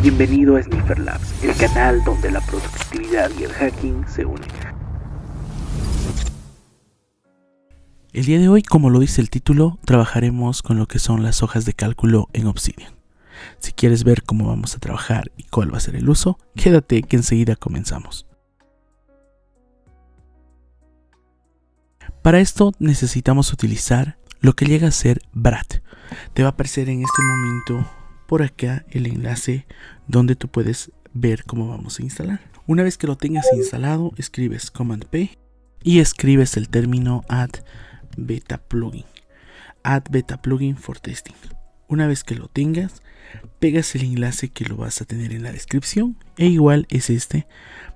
Bienvenido a Sniffer Labs, el canal donde la productividad y el hacking se unen. El día de hoy, como lo dice el título, trabajaremos con lo que son las hojas de cálculo en Obsidian. Si quieres ver cómo vamos a trabajar y cuál va a ser el uso, quédate que enseguida comenzamos. Para esto necesitamos utilizar lo que llega a ser BRAT. Te va a aparecer en este momento por acá el enlace donde tú puedes ver cómo vamos a instalar. Una vez que lo tengas instalado, escribes Command P y escribes el término Add Beta Plugin. Add Beta Plugin for Testing. Una vez que lo tengas, pegas el enlace que lo vas a tener en la descripción e igual es este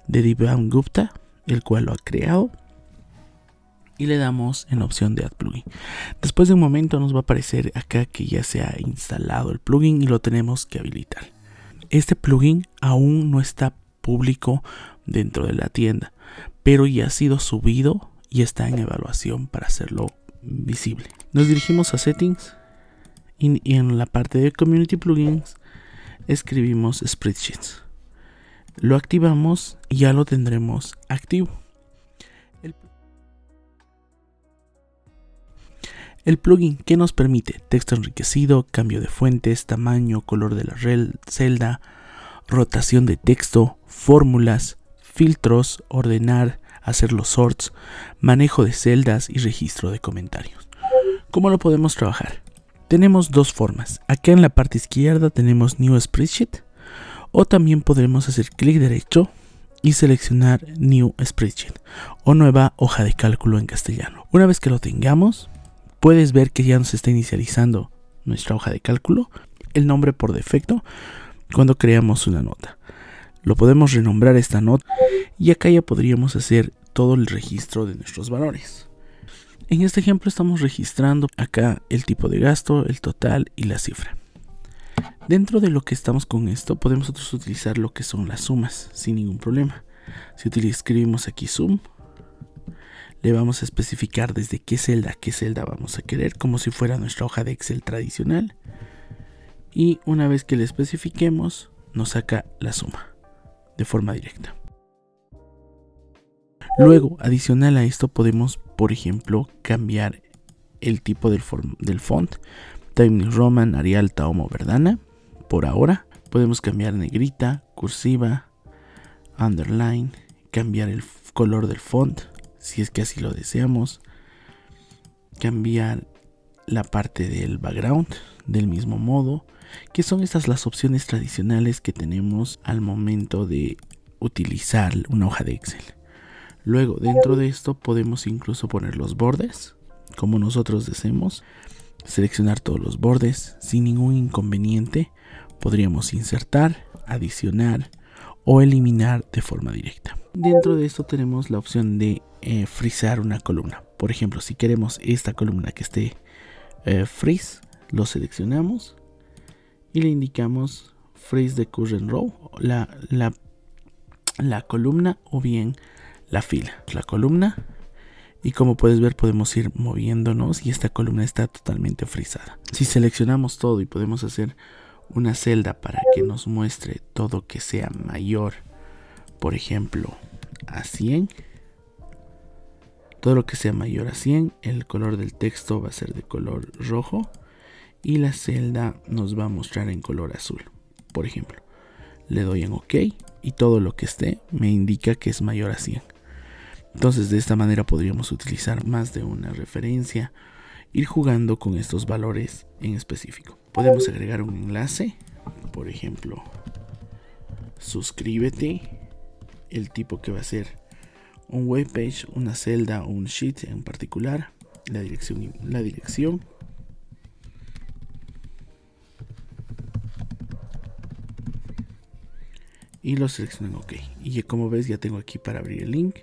de Divan Gupta, el cual lo ha creado y le damos en la opción de Add Plugin. Después de un momento nos va a aparecer acá que ya se ha instalado el plugin y lo tenemos que habilitar. Este plugin aún no está público dentro de la tienda, pero ya ha sido subido y está en evaluación para hacerlo visible. Nos dirigimos a Settings y en la parte de Community Plugins escribimos Spreadsheets. Lo activamos y ya lo tendremos activo. El plugin que nos permite texto enriquecido, cambio de fuentes, tamaño, color de la celda, rotación de texto, fórmulas, filtros, ordenar, hacer los sorts, manejo de celdas y registro de comentarios. ¿Cómo lo podemos trabajar? Tenemos dos formas. Acá en la parte izquierda tenemos New Spreadsheet o también podremos hacer clic derecho y seleccionar New Spreadsheet o nueva hoja de cálculo en castellano. Una vez que lo tengamos, puedes ver que ya nos está inicializando nuestra hoja de cálculo el nombre por defecto cuando creamos una nota. Lo podemos renombrar esta nota y acá ya podríamos hacer todo el registro de nuestros valores. En este ejemplo estamos registrando acá el tipo de gasto, el total y la cifra. Dentro de lo que estamos con esto, podemos nosotros utilizar lo que son las sumas sin ningún problema. Si escribimos aquí sum, le vamos a especificar desde qué celda, qué celda vamos a querer, como si fuera nuestra hoja de Excel tradicional. Y una vez que le especifiquemos, nos saca la suma de forma directa. Luego, adicional a esto, podemos, por ejemplo, cambiar el tipo del, font. Times Roman, Arial, Taomo, Verdana. Por ahora, podemos cambiar negrita, cursiva, underline, cambiar el color del font, si es que así lo deseamos, cambiar la parte del background del mismo modo, que son estas las opciones tradicionales que tenemos al momento de utilizar una hoja de Excel. Luego, dentro de esto podemos incluso poner los bordes, como nosotros deseemos, seleccionar todos los bordes sin ningún inconveniente. Podríamos insertar, adicionar, o eliminar de forma directa. Dentro de esto tenemos la opción de eh, una columna. Por ejemplo, si queremos esta columna que esté eh, freeze, lo seleccionamos y le indicamos freeze the current row, la, la, la columna o bien la fila. La columna y como puedes ver podemos ir moviéndonos y esta columna está totalmente frisada. Si seleccionamos todo y podemos hacer una celda para que nos muestre todo que sea mayor, por ejemplo, a 100. Todo lo que sea mayor a 100, el color del texto va a ser de color rojo y la celda nos va a mostrar en color azul. Por ejemplo, le doy en OK y todo lo que esté me indica que es mayor a 100. Entonces de esta manera podríamos utilizar más de una referencia, ir jugando con estos valores en específico podemos agregar un enlace por ejemplo suscríbete el tipo que va a ser un webpage una celda o un sheet en particular la dirección la dirección y lo selecciono en ok y como ves ya tengo aquí para abrir el link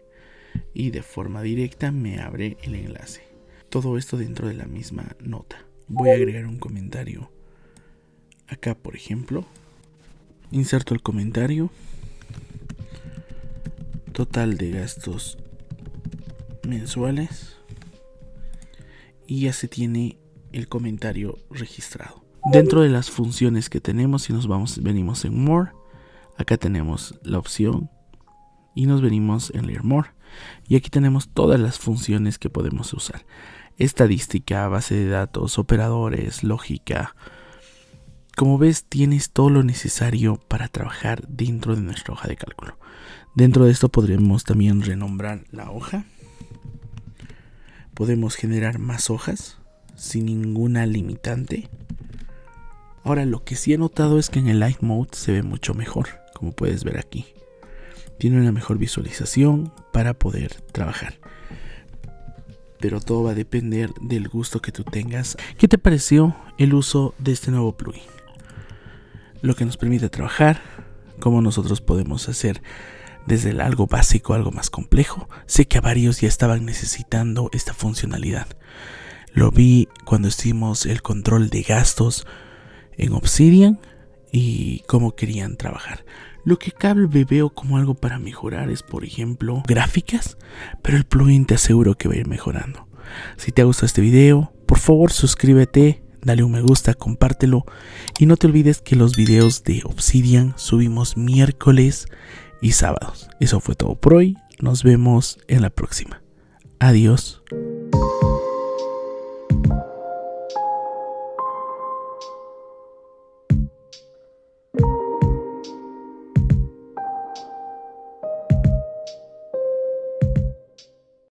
y de forma directa me abre el enlace todo esto dentro de la misma nota voy a agregar un comentario acá por ejemplo inserto el comentario total de gastos mensuales y ya se tiene el comentario registrado dentro de las funciones que tenemos si nos vamos venimos en more acá tenemos la opción y nos venimos en leer more y aquí tenemos todas las funciones que podemos usar estadística base de datos operadores lógica como ves, tienes todo lo necesario para trabajar dentro de nuestra hoja de cálculo. Dentro de esto podremos también renombrar la hoja. Podemos generar más hojas sin ninguna limitante. Ahora lo que sí he notado es que en el Light Mode se ve mucho mejor, como puedes ver aquí. Tiene una mejor visualización para poder trabajar. Pero todo va a depender del gusto que tú tengas. ¿Qué te pareció el uso de este nuevo plugin? lo que nos permite trabajar, cómo nosotros podemos hacer desde algo básico algo más complejo. Sé que a varios ya estaban necesitando esta funcionalidad. Lo vi cuando hicimos el control de gastos en Obsidian y cómo querían trabajar. Lo que Cable veo como algo para mejorar es, por ejemplo, gráficas, pero el plugin te aseguro que va a ir mejorando. Si te ha gustado este video, por favor suscríbete, dale un me gusta, compártelo y no te olvides que los videos de Obsidian subimos miércoles y sábados. Eso fue todo por hoy, nos vemos en la próxima. Adiós.